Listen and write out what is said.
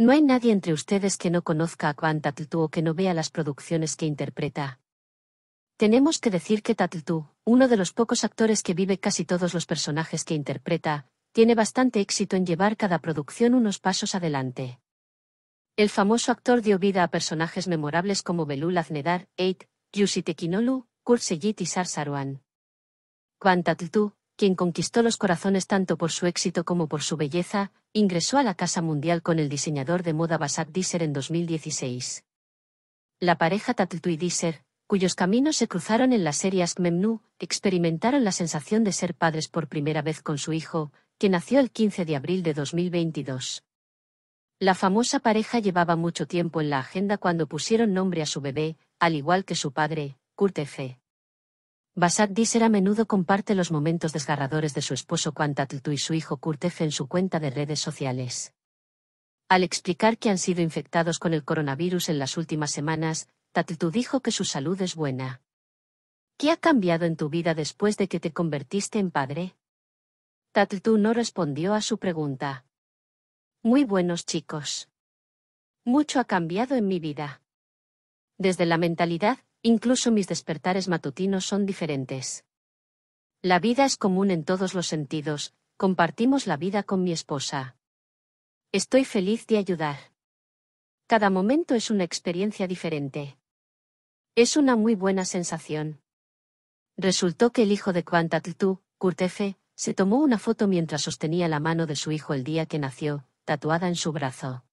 No hay nadie entre ustedes que no conozca a Kwan Tatltu o que no vea las producciones que interpreta. Tenemos que decir que Tatltu, uno de los pocos actores que vive casi todos los personajes que interpreta, tiene bastante éxito en llevar cada producción unos pasos adelante. El famoso actor dio vida a personajes memorables como Belul Aznedar, Eid, Yusite Tekinolu, Kurt y Sar Kwan quien conquistó los corazones tanto por su éxito como por su belleza, ingresó a la Casa Mundial con el diseñador de moda Basak Disser en 2016. La pareja Tatltu y Disser, cuyos caminos se cruzaron en la serie Ask Memnu, experimentaron la sensación de ser padres por primera vez con su hijo, que nació el 15 de abril de 2022. La famosa pareja llevaba mucho tiempo en la agenda cuando pusieron nombre a su bebé, al igual que su padre, Kurt F. Basad Disser a menudo comparte los momentos desgarradores de su esposo Tatu y su hijo Kurtef en su cuenta de redes sociales. Al explicar que han sido infectados con el coronavirus en las últimas semanas, Tatltu dijo que su salud es buena. ¿Qué ha cambiado en tu vida después de que te convertiste en padre? Tatltu no respondió a su pregunta. Muy buenos chicos. Mucho ha cambiado en mi vida. Desde la mentalidad, Incluso mis despertares matutinos son diferentes. La vida es común en todos los sentidos, compartimos la vida con mi esposa. Estoy feliz de ayudar. Cada momento es una experiencia diferente. Es una muy buena sensación. Resultó que el hijo de Quantatltu, Kurtefe, se tomó una foto mientras sostenía la mano de su hijo el día que nació, tatuada en su brazo.